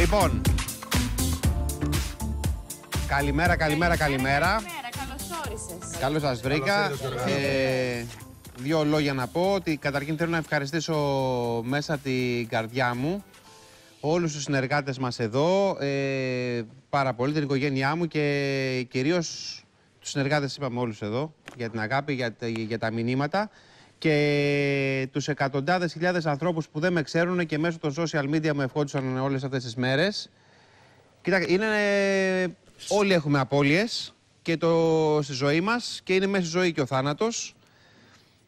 Λοιπόν. Καλημέρα, καλημέρα, καλημέρα. Καλώς σας βρήκα. Ε, δύο λόγια να πω ότι καταρχήν θέλω να ευχαριστήσω μέσα την καρδιά μου όλους τους συνεργάτες μας εδώ, ε, πάρα πολύ την οικογένειά μου και κυρίως τους συνεργάτες είπαμε όλους εδώ για την αγάπη, για, για τα μηνύματα και τους εκατοντάδες χιλιάδες ανθρώπους που δεν με ξέρουν και μέσω των social media μου ευχόντουσαν όλες αυτές τις μέρες. Κοίτα, είναι... όλοι έχουμε απώλειες και το... στη ζωή μας και είναι μέσα στη ζωή και ο θάνατος.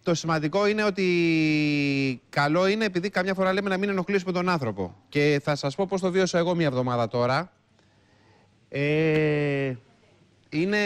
Το σημαντικό είναι ότι καλό είναι επειδή καμιά φορά λέμε να μην ενοχλήσουμε τον άνθρωπο. Και θα σας πω πώς το βίωσα εγώ μία εβδομάδα τώρα. Ε, είναι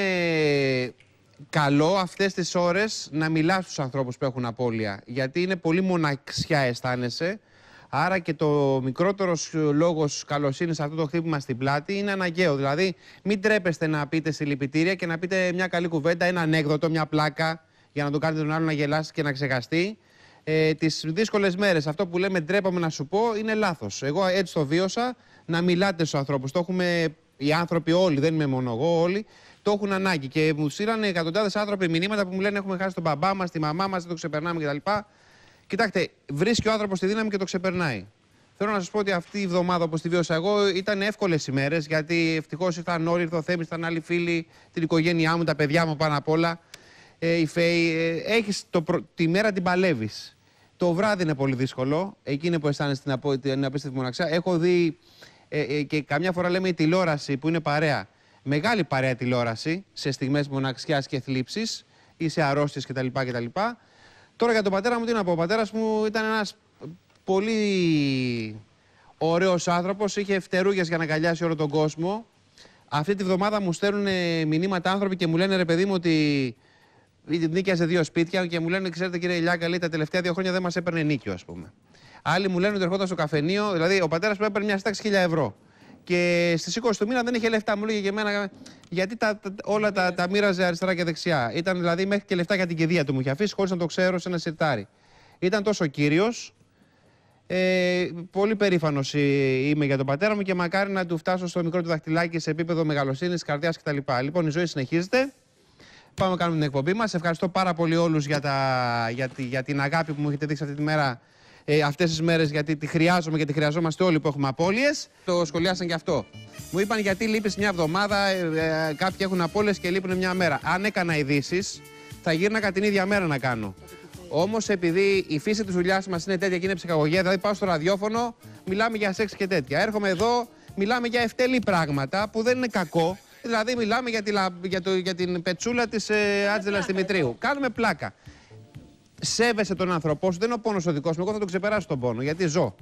καλό αυτές τις ώρες να μιλάς στους ανθρώπους που έχουν απώλεια. Γιατί είναι πολύ μοναξιά αισθάνεσαι. Άρα και το μικρότερος λόγος καλοσύνης σε αυτό το χτύπημα στην πλάτη είναι αναγκαίο. Δηλαδή, μην τρέπεστε να πείτε συλληπιτήρια και να πείτε μια καλή κουβέντα, ένα ανέκδοτο, μια πλάκα για να το κάνετε τον άλλο να γελάσει και να ξεχαστεί. Ε, Τις δύσκολες μέρες, αυτό που λέμε ντρέπαμε να σου πω, είναι λάθος. Εγώ έτσι το βίωσα, να μιλάτε στους ανθρώπους. Το έχουμε οι άνθρωποι όλοι, δεν είμαι μόνο εγώ, όλοι το έχουν ανάγκη. Και μου στείλανε εκατοντάδες άνθρωποι μηνύματα που μου λένε: Έχουμε χάσει τον μπαμπά μας, τη μαμά μας, δεν το ξεπερνάμε κτλ. Κοιτάξτε, βρίσκει ο άνθρωπος τη δύναμη και το ξεπερνάει. Θέλω να σας πω ότι αυτή η εβδομάδα, όπως τη βίωσα εγώ, ήταν εύκολες ημέρε γιατί ευτυχώς ήρθαν όλοι, ήρθε ο Θέμης, ήρθαν άλλοι φίλοι, την οικογένειά μου, τα παιδιά μου πάνω απ' όλα. Ε, ε, έχεις τη μέρα την παλεύεις. Το βράδυ είναι πολύ δύσκολο. Εκεί είναι που αισθάνεσαι την, απο... την απίστευτη μοναξιά. Έχω δει ε, ε και καμιά φορά λέμε η τηλεόραση που είναι παρέα μεγάλη παρέα τηλεόραση σε στιγμές μοναξιάς και θλίψης ή σε αρρώστιες κτλ. κτλ. Τώρα για τον πατέρα μου τι να πω. Ο πατέρας μου ήταν ένας πολύ ωραίος άνθρωπος, είχε φτερούγες για να καλιάσει όλο τον κόσμο. Αυτή τη βδομάδα μου στέλνουν ε, μηνύματα άνθρωποι και μου λένε ρε παιδί μου ότι νίκιαζε δύο σπίτια και μου λένε, ξέρετε κύριε Ηλιάκα, λέει, τα τελευταία δύο χρόνια δεν μας έπαιρνε νίκιο, ας πούμε. Άλλοι μου λένε ότι ερχόταν στο καφενείο, δηλαδή ο πατέρας μου έπαιρνε μια στάξη χίλια ευρώ. Και στις 20 του μήνα δεν είχε λεφτά. Μου λέγε για μένα, γιατί τα, όλα τα, τα μοίραζε αριστερά και δεξιά. Ήταν δηλαδή μέχρι και λεφτά για την κηδεία του μου είχε αφήσει, χωρίς να το ξέρω σε ένα σιρτάρι. Ήταν τόσο κύριος. Ε, πολύ περήφανος ε, είμαι για τον πατέρα μου και μακάρι να του φτάσω στο μικρό του δαχτυλάκι σε επίπεδο μεγαλοσύνης, καρδιάς κτλ. Λοιπόν, η ζωή συνεχίζεται. Πάμε να κάνουμε την εκπομπή μας. Ευχαριστώ πάρα πολύ όλους για, για, για την αγάπη που μου έχετε δείξει αυτή τη μέρα ε, αυτές τις μέρες γιατί τη χρειάζομαι και τη χρειαζόμαστε όλοι που έχουμε απώλειες. Το σχολιάσαν και αυτό. Μου είπαν γιατί λείπεις μια εβδομάδα, ε, ε, κάποιοι έχουν απώλειες και λείπουν μια μέρα. Αν έκανα ειδήσεις, θα γύρναγα την ίδια μέρα να κάνω. Όμως επειδή η φύση της δουλειάς μας είναι τέτοια και είναι ψυχαγωγία, δηλαδή πάω στο ραδιόφωνο, μιλάμε για σεξ και τέτοια. Έρχομαι εδώ, μιλάμε για ευτελή πράγματα που δεν είναι κακό. Δηλαδή, μιλάμε για, για, το, για την πετσούλα της ε, Άτζελα Δημητρίου. Κάνουμε πλάκα σέβεσαι τον άνθρωπό σου. Δεν είναι ο πόνος ο δικός μου. Εγώ θα τον ξεπεράσω τον πόνο γιατί ζω.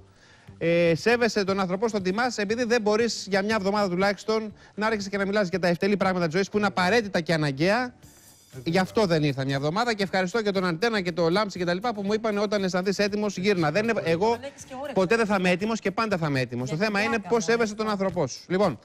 Ε, σέβεσαι τον άνθρωπό σου, τον τιμάς, επειδή δεν μπορείς για μια εβδομάδα τουλάχιστον να άρχισες και να μιλάς για τα ευτελή πράγματα της ζωής που είναι απαραίτητα και αναγκαία. Γι' αυτό δεν ήρθα μια εβδομάδα και ευχαριστώ και τον Αντένα και τον Λάμψη και τα λοιπά που μου είπαν όταν αισθανθείς έτοιμος γύρνα. Δεν, εγώ ποτέ δεν θα είμαι έτοιμος και πάντα θα είμαι έτοιμος. Το ε, θέμα είναι πώς σέβεσαι τον άνθρωπό σου. Λοιπόν,